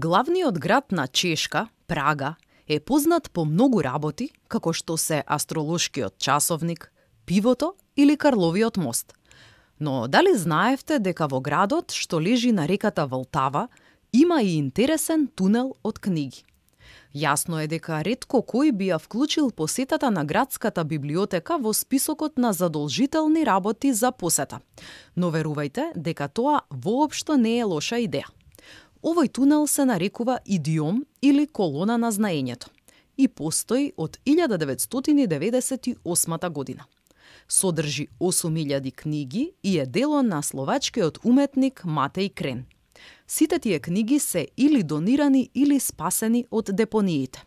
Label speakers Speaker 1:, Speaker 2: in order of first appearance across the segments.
Speaker 1: Главниот град на Чешка, Прага, е познат по многу работи, како што се астролошкиот часовник, пивото или Карловиот мост. Но дали знаевте дека во градот што лежи на реката Волтава има и интересен тунел од книги? Јасно е дека ретко кој би ја вклучил посетата на градската библиотека во списокот на задолжителни работи за посета. Но верувајте дека тоа воопшто не е лоша идеја. Овој тунел се нарекува идиом или колона на знаењето и постои од 1998 година. Содржи 8000 книги и е дело на словачкиот уметник Матеј Крен. Сите тие книги се или донирани или спасени од депониите.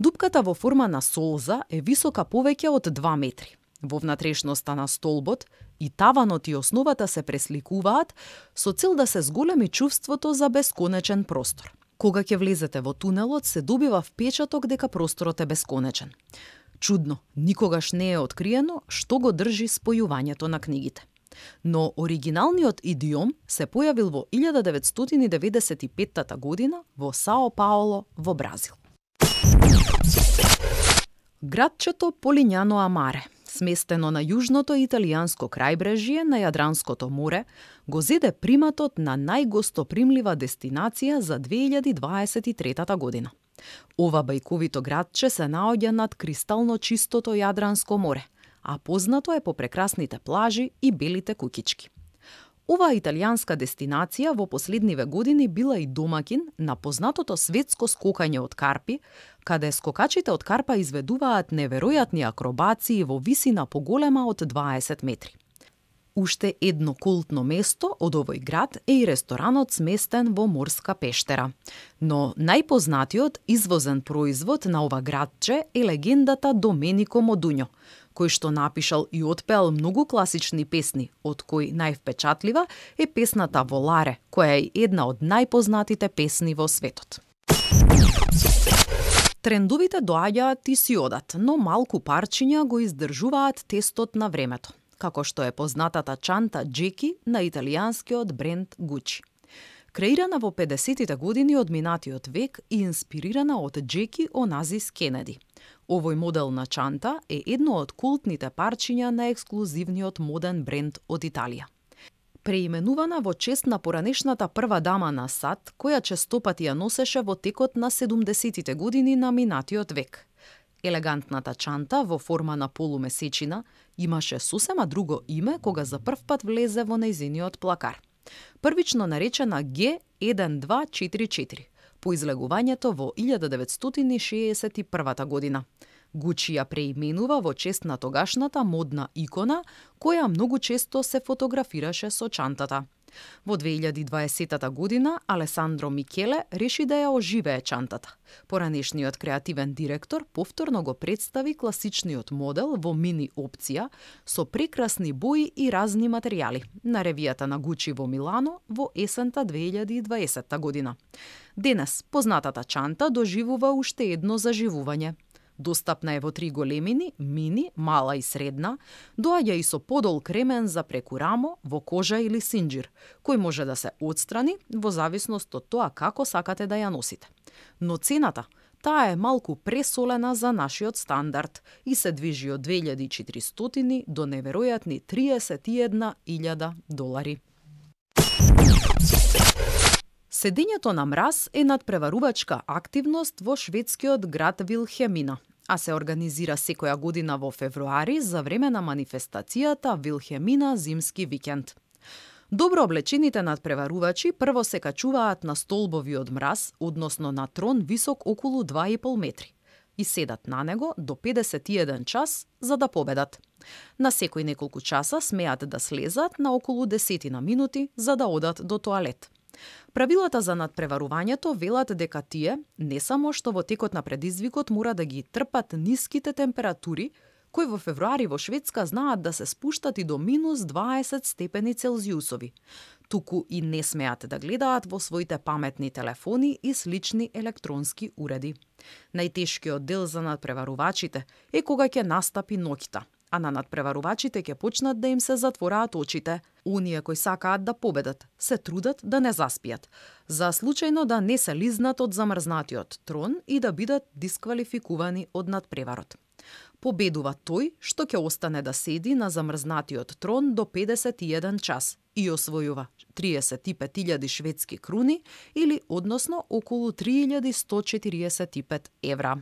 Speaker 1: Дупката во форма на солза е висока повеќе од 2 метри. Во внатрешноста на столбот и таванот и основата се пресликуваат со цел да се зголеми чувството за бесконечен простор. Кога ќе влезете во тунелот, се добива впечаток дека просторот е бесконечен. Чудно, никогаш не е откриено што го држи спојувањето на книгите. Но оригиналниот идиом се појавил во 1995 година во Сао Паоло во Бразил. Градчето Полињано Амаре – сместено на јужното италијанско крајбрежје на Јадранското море, го зеде приматот на најгостопримлива дестинација за 2023 година. Ова бајковито градче се наоѓа над кристално чистото Јадранско море, а познато е по прекрасните плажи и белите кукички. Оваа италијанска дестинација во последниве години била и домакин на познатото светско скокање од карпи, каде скокачите од карпа изведуваат неверојатни акробации во висина поголема од 20 метри. Уште едно култно место од овој град е и ресторанот сместен во морска пештера. Но најпознатиот извозен производ на ова градче е легендата Доменико Модуњо, кој што напишал и отпеал многу класични песни, од кои највпечатлива е песната Воларе, која е една од најпознатите песни во светот. Трендовите доаѓаат и си одат, но малку парчиња го издржуваат тестот на времето, како што е познатата чанта Джеки на италијанскиот бренд Гучи креирана во 50-тите години од минатиот век и инспирирана од Джеки Оназис Кенеди. Овој модел на чанта е едно од култните парчиња на ексклузивниот моден бренд од Италија преименувана во чест на поранешната прва дама на САД, која честопати ја носеше во текот на 70-тите години на минатиот век. Елегантната чанта во форма на полумесечина имаше сосема друго име кога за прв пат влезе во нејзиниот плакар. Првично наречена g 1244 по излегувањето во 1961 година. Гучи ја преименува во чест на тогашната модна икона, која многу често се фотографираше со чантата. Во 2020 година Алесандро Микеле реши да ја оживее чантата. Поранешниот креативен директор повторно го представи класичниот модел во мини опција со прекрасни бои и разни материјали на ревијата на Гучи во Милано во есента 2020 година. Денес познатата чанта доживува уште едно заживување – Достапна е во три големини, мини, мала и средна, доаѓа и со подол кремен за преку рамо, во кожа или синџир, кој може да се отстрани во зависност од тоа како сакате да ја носите. Но цената, таа е малку пресолена за нашиот стандард и се движи од 2400 до неверојатни 31.000 долари. Седењето на мраз е надпреварувачка активност во шведскиот град Вилхемина, а се организира секоја година во февруари за време на манифестацијата Вилхемина зимски викенд. Добро облечените надпреварувачи прво се качуваат на столбови од мраз, односно на трон висок околу 2,5 метри и седат на него до 51 час за да победат. На секој неколку часа смеат да слезат на околу десетина минути за да одат до тоалет. Правилата за надпреварувањето велат дека тие не само што во текот на предизвикот мора да ги трпат ниските температури, кои во февруари во Шведска знаат да се спуштат и до минус 20 степени Целзиусови, туку и не смеат да гледаат во своите паметни телефони и слични електронски уреди. Најтешкиот дел за надпреварувачите е кога ќе настапи ноќта – а на надпреварувачите ќе почнат да им се затвораат очите. Оние кои сакаат да победат, се трудат да не заспијат, за случајно да не се лизнат од замрзнатиот трон и да бидат дисквалификувани од надпреварот. Победува тој што ќе остане да седи на замрзнатиот трон до 51 час и освојува 35.000 шведски круни или односно околу 3145 евра.